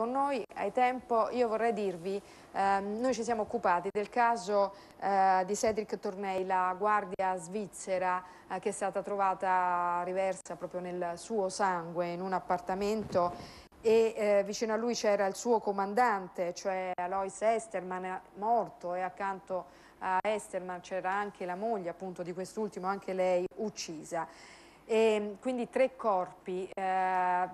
Con noi ai tempo io vorrei dirvi, ehm, noi ci siamo occupati del caso eh, di Cedric Tornei, la guardia svizzera eh, che è stata trovata riversa proprio nel suo sangue in un appartamento e eh, vicino a lui c'era il suo comandante, cioè Alois Esterman, morto e accanto a Esterman c'era anche la moglie appunto di quest'ultimo, anche lei uccisa. E, quindi tre corpi eh,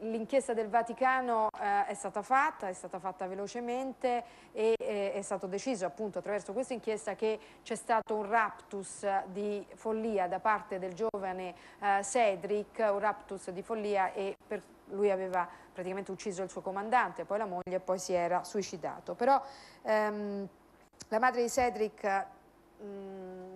l'inchiesta del Vaticano eh, è stata fatta, è stata fatta velocemente e eh, è stato deciso appunto attraverso questa inchiesta che c'è stato un raptus di follia da parte del giovane eh, Cedric, un raptus di follia e per lui aveva praticamente ucciso il suo comandante, poi la moglie e poi si era suicidato. Però ehm, la madre di Cedric... Mh, mm,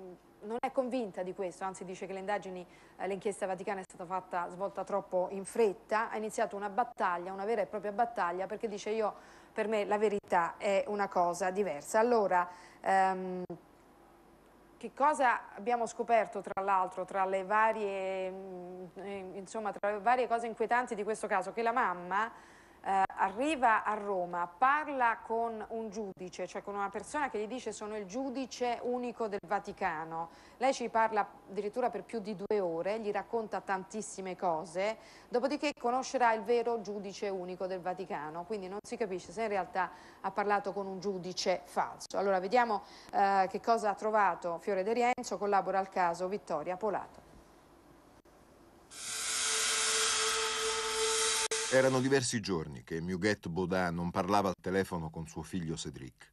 non è convinta di questo, anzi dice che le indagini, eh, l'inchiesta vaticana è stata fatta, svolta troppo in fretta, ha iniziato una battaglia, una vera e propria battaglia, perché dice io, per me la verità è una cosa diversa. Allora, ehm, che cosa abbiamo scoperto tra l'altro, tra, mm, eh, tra le varie cose inquietanti di questo caso? Che la mamma eh, arriva a Roma, parla con un giudice, cioè con una persona che gli dice sono il giudice unico del Vaticano, lei ci parla addirittura per più di due ore, gli racconta tantissime cose, dopodiché conoscerà il vero giudice unico del Vaticano, quindi non si capisce se in realtà ha parlato con un giudice falso. Allora vediamo eh, che cosa ha trovato Fiore De Rienzo, collabora al caso Vittoria Polato. Erano diversi giorni che Muguet Baudin non parlava al telefono con suo figlio Cedric.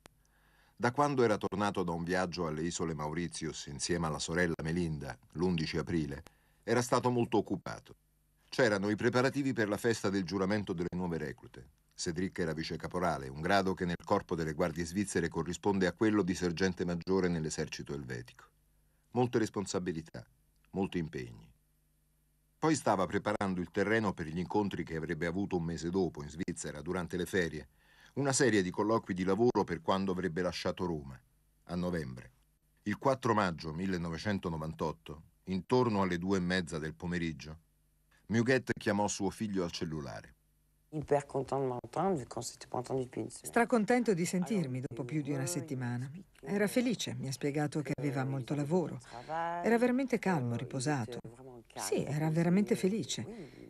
Da quando era tornato da un viaggio alle isole Mauritius insieme alla sorella Melinda, l'11 aprile, era stato molto occupato. C'erano i preparativi per la festa del giuramento delle nuove reclute. Cedric era vice caporale, un grado che nel corpo delle guardie svizzere corrisponde a quello di sergente maggiore nell'esercito elvetico. Molte responsabilità, molti impegni. Poi stava preparando il terreno per gli incontri che avrebbe avuto un mese dopo in Svizzera, durante le ferie, una serie di colloqui di lavoro per quando avrebbe lasciato Roma, a novembre. Il 4 maggio 1998, intorno alle due e mezza del pomeriggio, Muguet chiamò suo figlio al cellulare. Stracontento di sentirmi dopo più di una euh, settimana. Era felice, mi ha spiegato che aveva molto lavoro. Era veramente calmo, riposato. Sì, era veramente felice.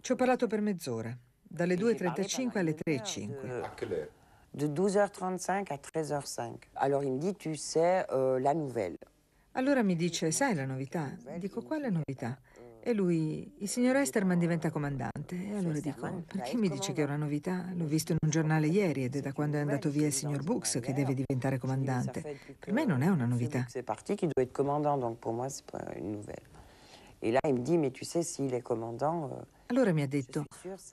Ci ho parlato per mezz'ora, dalle 2.35 alle 3.05. Eh, euh, allora mi dice, sai la novità? Dico, quale novità? E lui, il signor Esterman diventa comandante. E allora dico, perché mi dice che è una novità? L'ho visto in un giornale ieri ed è da quando è andato via il signor Brooks che deve diventare comandante. Per me non è una novità. È partito che deve essere comandante, quindi per me non è una novità. E là mi dice, ma tu sai, se è comandante... Allora mi ha detto,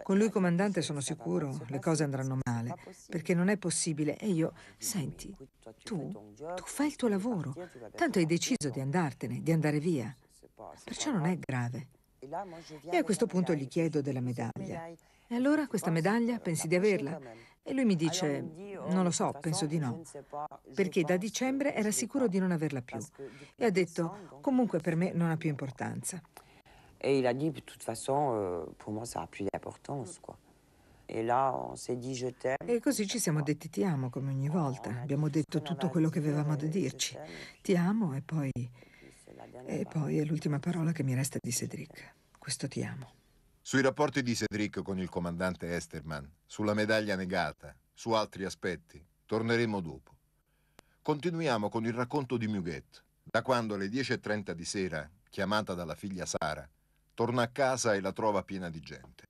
con lui comandante sono sicuro, le cose andranno male, perché non è possibile. E io, senti, tu, tu fai il tuo lavoro, tanto hai deciso di andartene, di andare via. Perciò non è grave. E a questo punto gli chiedo della medaglia. E allora questa medaglia pensi di averla? E lui mi dice, non lo so, penso di no, perché da dicembre era sicuro di non averla più. E ha detto, comunque per me non ha più importanza. E il ha detto, di tutta façon, euh, per me non ha più importanza, quoi. E così ci siamo detti ti amo come ogni volta. Abbiamo detto tutto quello che avevamo da dirci. Ti amo e poi e poi è l'ultima parola che mi resta di Cedric. Questo ti amo. Sui rapporti di Cedric con il comandante Esterman, sulla medaglia negata, su altri aspetti, torneremo dopo. Continuiamo con il racconto di Mughet, da quando alle 10.30 di sera, chiamata dalla figlia Sara, torna a casa e la trova piena di gente.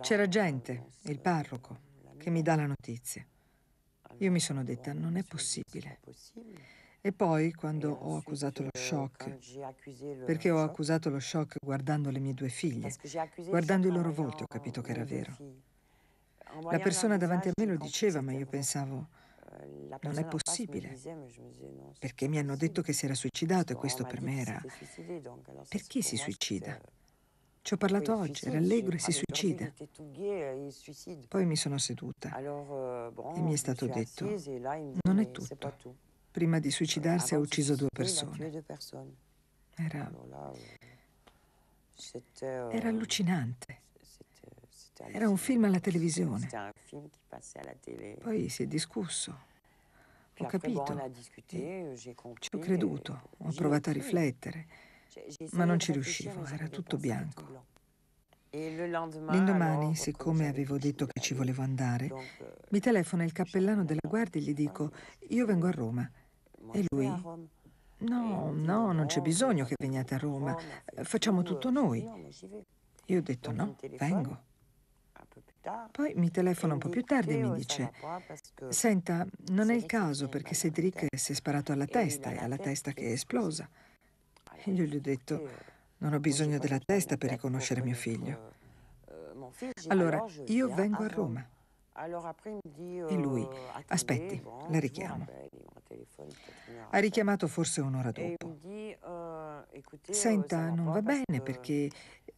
C'era gente, il parroco, che mi dà la notizia. Io mi sono detta, non è possibile. E poi, quando ho accusato lo eh, shock, perché ho accusato lo shock guardando le mie due figlie, guardando i loro volti ho capito che era vero. La persona davanti a me lo diceva, ma io pensavo, euh, non è possibile, perché mi hanno detto che si era suicidato e questo per me era... Perché si suicida? Ci ho parlato oggi, era allegro e si ah, suicida. Poi mi sono seduta euh, e mi è stato detto, non è tutto prima di suicidarsi ha ucciso due persone. Era, era allucinante. Era un film alla televisione. Poi si è discusso. Ho capito. Ci ho creduto, eh, ho provato a riflettere, cioè, ma non ci riuscivo, era tutto bianco. L'indomani, siccome avevo detto che ci volevo andare, mi telefona il cappellano della guardia e gli dico, io vengo a Roma. E lui? No, no, non c'è bisogno che veniate a Roma, facciamo tutto noi. Io ho detto no, vengo. Ah, Poi mi telefona un po' più tardi e mi dice, senta, non è il caso perché Cedric si è sparato alla testa, è alla testa che è esplosa. E io gli ho detto, non ho bisogno della testa per riconoscere mio figlio. Allora, io vengo a Roma. E lui, euh, aspetti, la richiamo. Ha richiamato forse un'ora dopo. Euh, euh, Senta, non va bene perché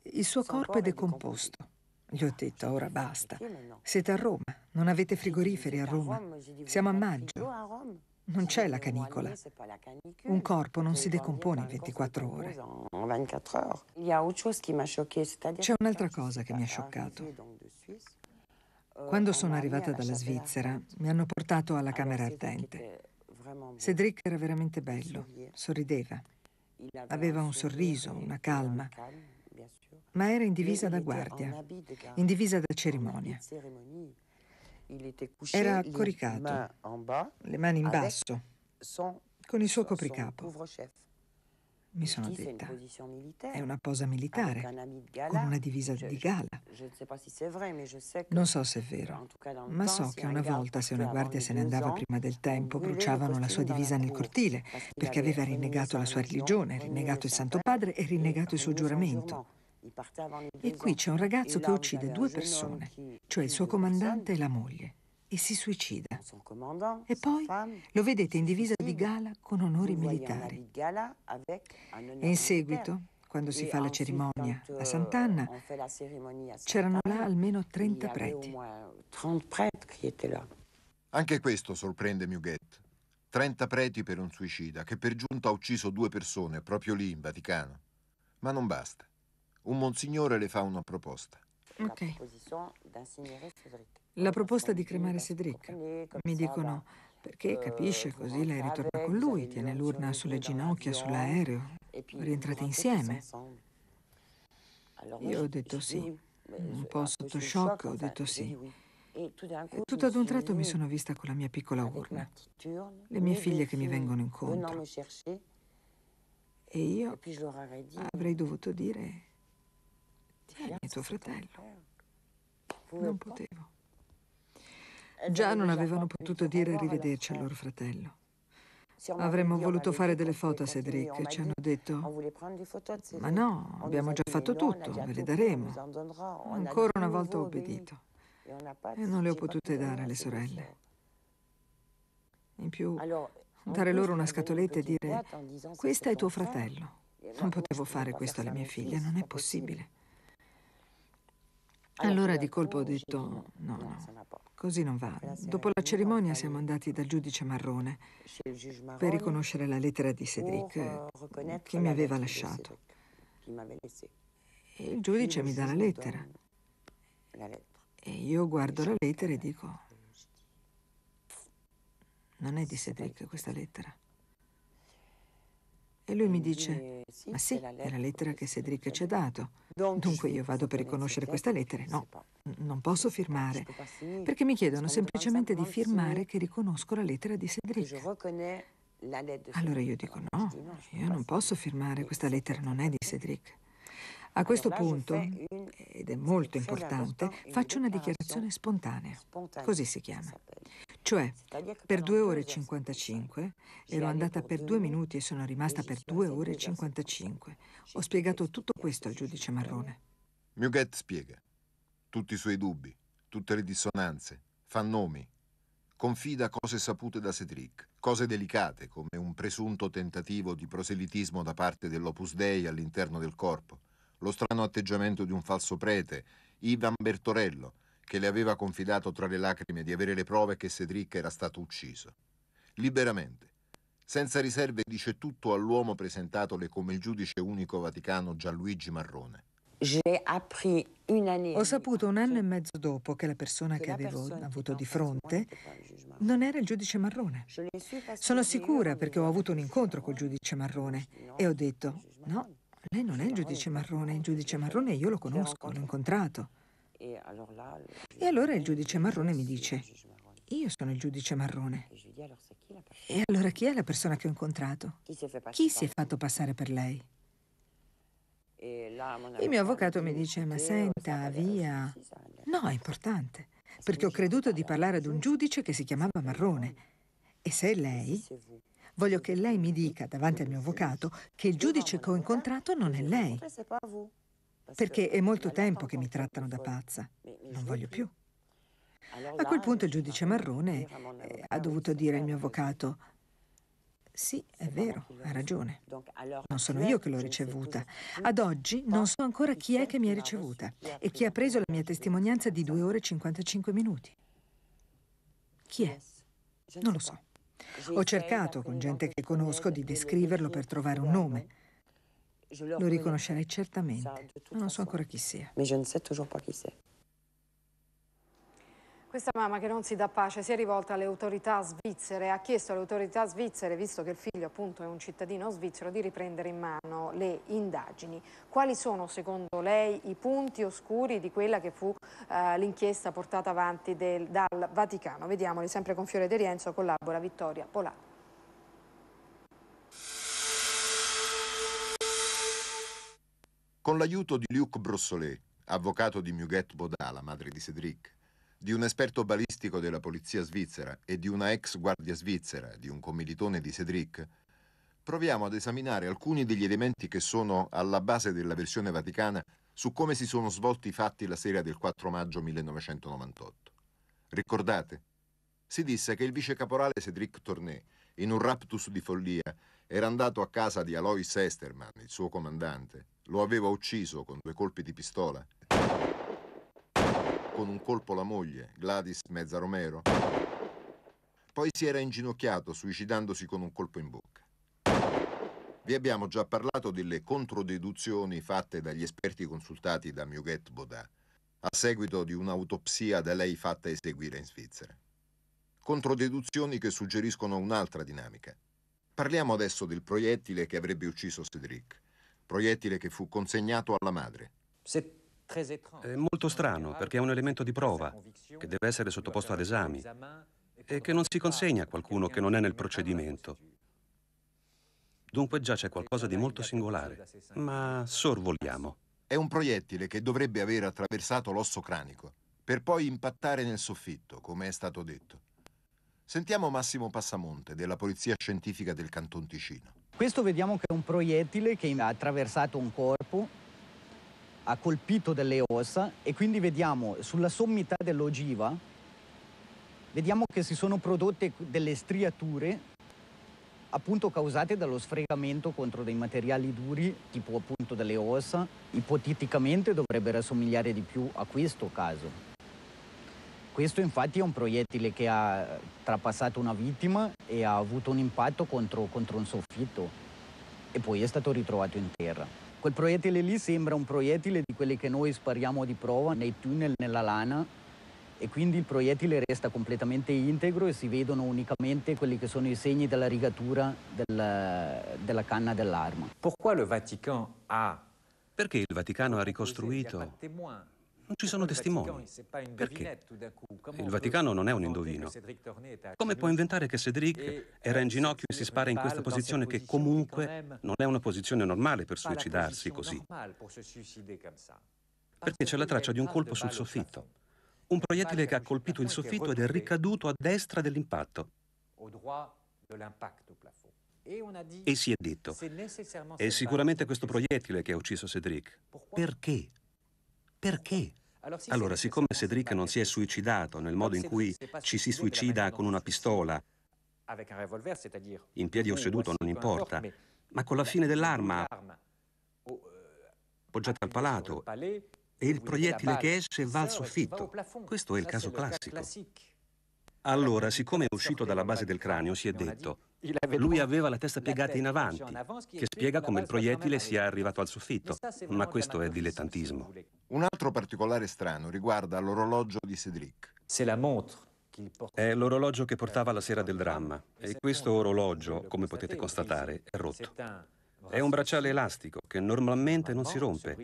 il suo corpo è decomposto. Gli ho detto, ora basta. Siete a Roma, non avete frigoriferi a Roma. Siamo a maggio. Non c'è la canicola. Un corpo non si decompone in 24 ore. C'è un'altra cosa che mi ha scioccato. Eh, Quando sono arrivata dalla Svizzera mi hanno portato alla ah, Camera Ardente. Cedric era veramente bello, sorrideva, aveva un sorriso, una calma, ma era in divisa da guardia, in divisa da cerimonia. Era coricato, le mani in basso, con il suo copricapo. Mi sono detta, è una posa militare, con una divisa di gala. Non so se è vero, ma so che una volta se una guardia se ne andava prima del tempo, bruciavano la sua divisa nel cortile, perché aveva rinnegato la sua religione, rinnegato il Santo Padre e rinnegato il suo giuramento. E qui c'è un ragazzo che uccide due persone, cioè il suo comandante e la moglie e si suicida. E poi lo vedete in divisa di gala con onori militari. E in seguito, quando si fa la cerimonia a Sant'Anna, c'erano là almeno 30 preti. Anche questo sorprende Muguet. 30 preti per un suicida che per giunta ha ucciso due persone proprio lì in Vaticano. Ma non basta. Un monsignore le fa una proposta. Ok la proposta di cremare Cedric. Mi dicono, perché capisce, così lei ritorna con lui, tiene l'urna sulle ginocchia, sull'aereo, rientrate insieme. Io ho detto sì, un po' sotto shock, ho detto sì. E tutto ad un tratto mi sono vista con la mia piccola urna, le mie figlie che mi vengono incontro. E io avrei dovuto dire, tieni tuo fratello. Non potevo. Già non avevano potuto dire arrivederci al loro fratello. Avremmo voluto fare delle foto a Cedric ci hanno detto ma no, abbiamo già fatto tutto, ve le daremo. Ancora una volta ho obbedito e non le ho potute dare alle sorelle. In più, dare loro una scatoletta e dire questo è tuo fratello. Non potevo fare questo alle mie figlie, non è possibile. Allora di colpo ho detto no, no, Così non va. Dopo la cerimonia siamo andati dal giudice Marrone per riconoscere la lettera di Cedric euh, che mi aveva lasciato. E il giudice mi dà la lettera. E io guardo la lettera e dico, non è di Cedric questa lettera. E lui mi dice, ma sì, è la lettera che Cedric ci ha dato. Dunque io vado per riconoscere questa lettera. No, non posso firmare, perché mi chiedono semplicemente di firmare che riconosco la lettera di Cedric. Allora io dico no, io non posso firmare, questa lettera non è di Cedric. A questo punto, ed è molto importante, faccio una dichiarazione spontanea, così si chiama. Cioè, per 2 ore e 55, ero andata per 2 minuti e sono rimasta per 2 ore e 55. Ho spiegato tutto questo al giudice Marrone. Muguet spiega. Tutti i suoi dubbi, tutte le dissonanze, fa nomi, confida cose sapute da Cedric, cose delicate come un presunto tentativo di proselitismo da parte dell'Opus Dei all'interno del corpo lo strano atteggiamento di un falso prete, Ivan Bertorello, che le aveva confidato tra le lacrime di avere le prove che Cedric era stato ucciso. Liberamente, senza riserve, dice tutto all'uomo presentatole come il giudice unico vaticano Gianluigi Marrone. Ho saputo un anno e mezzo dopo che la persona che avevo avuto di fronte non era il giudice Marrone. Sono sicura perché ho avuto un incontro col giudice Marrone e ho detto, no, lei non è il giudice marrone, il giudice marrone io lo conosco, l'ho incontrato. E allora il giudice marrone mi dice, io sono il giudice marrone. E allora chi è la persona che ho incontrato? Chi si è fatto passare per lei? Il mio avvocato mi dice, ma senta, via. No, è importante, perché ho creduto di parlare ad un giudice che si chiamava Marrone. E se è lei Voglio che lei mi dica davanti al mio avvocato che il giudice che ho incontrato non è lei. Perché è molto tempo che mi trattano da pazza. Non voglio più. A quel punto il giudice Marrone eh, ha dovuto dire eh, al mio avvocato sì, è vero, ha ragione. Non sono io che l'ho ricevuta. Ad oggi non so ancora chi è che mi ha ricevuta e chi ha preso la mia testimonianza di 2 ore e 55 minuti. Chi è? Non lo so. Ho cercato con gente che conosco di descriverlo per trovare un nome. Lo riconoscerei certamente, ma non so ancora chi sia. Questa mamma che non si dà pace si è rivolta alle autorità svizzere, ha chiesto alle autorità svizzere, visto che il figlio appunto è un cittadino svizzero, di riprendere in mano le indagini. Quali sono secondo lei i punti oscuri di quella che fu eh, l'inchiesta portata avanti del, dal Vaticano? Vediamoli sempre con Fiore De Rienzo, collabora Vittoria Polà. Con l'aiuto di Luc Brossolet, avvocato di Muguet Bodà, la madre di Cedric, di un esperto balistico della polizia svizzera e di una ex guardia svizzera, di un commilitone di Cedric, proviamo ad esaminare alcuni degli elementi che sono alla base della versione vaticana su come si sono svolti i fatti la sera del 4 maggio 1998. Ricordate? Si disse che il vice caporale Cedric Tornay, in un raptus di follia, era andato a casa di Alois Esterman, il suo comandante. Lo aveva ucciso con due colpi di pistola con un colpo la moglie, Gladys Mezza Romero. Poi si era inginocchiato suicidandosi con un colpo in bocca. Vi abbiamo già parlato delle controdeduzioni fatte dagli esperti consultati da Muguet Boda a seguito di un'autopsia da lei fatta eseguire in Svizzera. Controdeduzioni che suggeriscono un'altra dinamica. Parliamo adesso del proiettile che avrebbe ucciso Cedric, proiettile che fu consegnato alla madre. Se è molto strano perché è un elemento di prova che deve essere sottoposto ad esami e che non si consegna a qualcuno che non è nel procedimento. Dunque già c'è qualcosa di molto singolare, ma sorvoliamo. È un proiettile che dovrebbe aver attraversato l'osso cranico per poi impattare nel soffitto, come è stato detto. Sentiamo Massimo Passamonte della Polizia Scientifica del Canton Ticino. Questo vediamo che è un proiettile che ha attraversato un corpo ha colpito delle ossa e quindi vediamo sulla sommità dell'ogiva vediamo che si sono prodotte delle striature appunto causate dallo sfregamento contro dei materiali duri tipo appunto delle ossa ipoteticamente dovrebbero assomigliare di più a questo caso questo infatti è un proiettile che ha trapassato una vittima e ha avuto un impatto contro, contro un soffitto e poi è stato ritrovato in terra. Quel proiettile lì sembra un proiettile di quelli che noi spariamo di prova nei tunnel nella lana e quindi il proiettile resta completamente integro e si vedono unicamente quelli che sono i segni della rigatura della, della canna dell'arma. Perché il Vaticano ha ricostruito non ci sono testimoni. Perché? Il Vaticano non è un indovino. Come può inventare che Cedric eh, era in ginocchio e si spara in questa posizione che comunque non è una posizione normale per suicidarsi così? Perché c'è la traccia di un colpo sul soffitto. Un proiettile che ha colpito il soffitto ed è ricaduto a destra dell'impatto. E si è detto, è sicuramente questo proiettile che ha ucciso Cedric. Perché? Perché? Allora, siccome Cedric non si è suicidato nel modo in cui ci si suicida con una pistola, in piedi o seduto, non importa, ma con la fine dell'arma eh, poggiata al palato e il proiettile che esce va al soffitto. Questo è il caso classico. Allora, siccome è uscito dalla base del cranio, si è detto, lui aveva la testa piegata in avanti, che spiega come il proiettile sia arrivato al soffitto, ma questo è dilettantismo. Un altro particolare strano riguarda l'orologio di Cédric. È l'orologio che portava la sera del dramma e questo orologio, come potete constatare, è rotto. È un bracciale elastico che normalmente non si rompe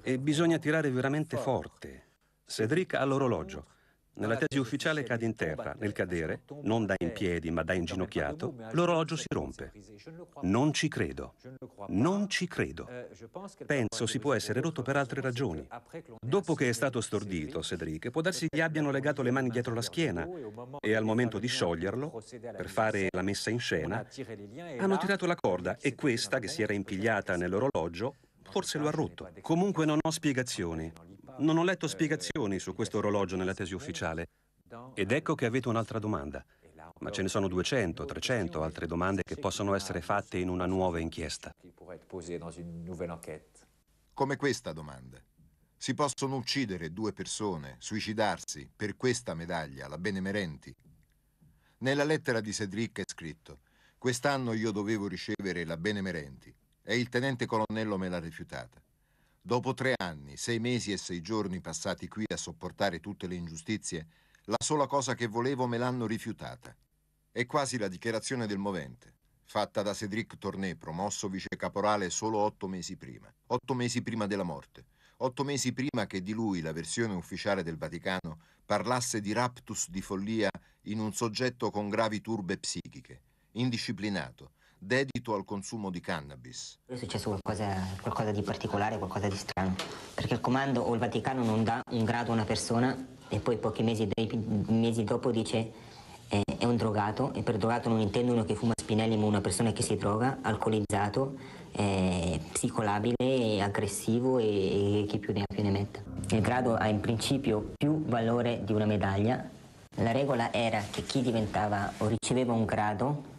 e bisogna tirare veramente forte. Cédric ha l'orologio nella tesi ufficiale cade in terra, nel cadere, non da in piedi ma da inginocchiato, l'orologio si rompe. Non ci credo. Non ci credo. Penso si può essere rotto per altre ragioni. Dopo che è stato stordito, Cedric, può darsi gli abbiano legato le mani dietro la schiena e al momento di scioglierlo, per fare la messa in scena, hanno tirato la corda e questa, che si era impigliata nell'orologio, forse lo ha rotto. Comunque non ho spiegazioni. Non ho letto spiegazioni su questo orologio nella tesi ufficiale ed ecco che avete un'altra domanda. Ma ce ne sono 200, 300 altre domande che possono essere fatte in una nuova inchiesta. Come questa domanda. Si possono uccidere due persone, suicidarsi per questa medaglia, la benemerenti. Nella lettera di Cedric è scritto: Quest'anno io dovevo ricevere la benemerenti e il tenente colonnello me l'ha rifiutata. Dopo tre anni, sei mesi e sei giorni passati qui a sopportare tutte le ingiustizie, la sola cosa che volevo me l'hanno rifiutata. È quasi la dichiarazione del movente, fatta da Cédric Tornè, promosso vice caporale solo otto mesi prima, otto mesi prima della morte, otto mesi prima che di lui la versione ufficiale del Vaticano parlasse di raptus di follia in un soggetto con gravi turbe psichiche, indisciplinato, dedito al consumo di cannabis. È successo qualcosa, qualcosa di particolare, qualcosa di strano, perché il comando o il Vaticano non dà un grado a una persona e poi pochi mesi, mesi dopo dice eh, è un drogato e per drogato non intendo uno che fuma spinelli ma una persona che si droga, alcolizzato, eh, psicolabile, aggressivo e, e chi più ne ha più ne metta. Il grado ha in principio più valore di una medaglia. La regola era che chi diventava o riceveva un grado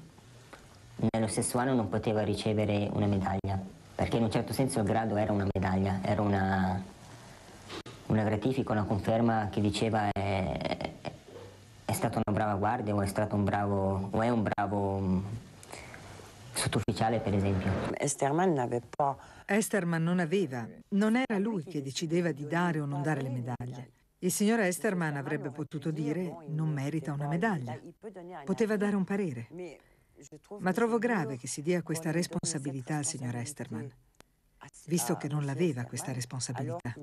nello stesso anno non poteva ricevere una medaglia, perché in un certo senso il grado era una medaglia, era una, una gratifica, una conferma che diceva eh, è, è stata una brava guardia o è stato un bravo, o è un bravo mm, sottufficiale per esempio. Esterman n'aveva pas. Esterman non aveva, non era lui che decideva di dare o non dare le medaglie. Il signor Esterman avrebbe potuto dire non merita una medaglia, poteva dare un parere, ma trovo grave che si dia questa responsabilità al signor Esterman, visto che non l'aveva questa responsabilità.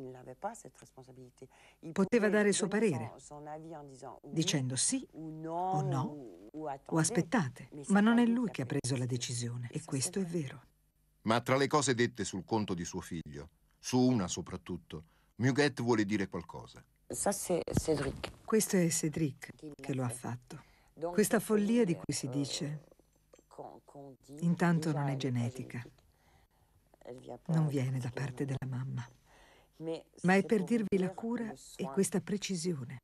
Poteva dare il suo parere, dicendo sì o no, o aspettate, ma non è lui che ha preso la decisione, e questo è vero. Ma tra le cose dette sul conto di suo figlio, su una soprattutto, Muguet vuole dire qualcosa. Questo è Cedric che lo ha fatto. Questa follia di cui si dice Intanto non è genetica, non viene da parte della mamma, ma è per dirvi la cura e questa precisione.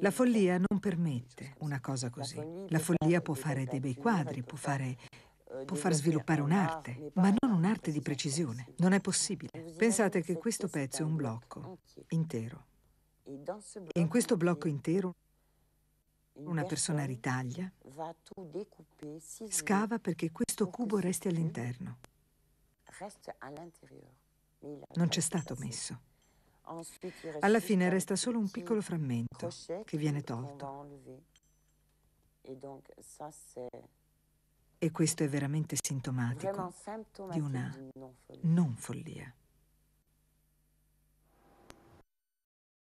La follia non permette una cosa così. La follia può fare dei bei quadri, può, fare, euh, può far sviluppare un'arte, ma non un'arte di precisione. Non è possibile. Pensate che questo pezzo è un blocco intero. E in questo blocco intero una persona ritaglia, scava perché questo cubo resti all'interno. Non c'è stato messo. Alla fine resta solo un piccolo frammento che viene tolto. E questo è veramente sintomatico di una non follia.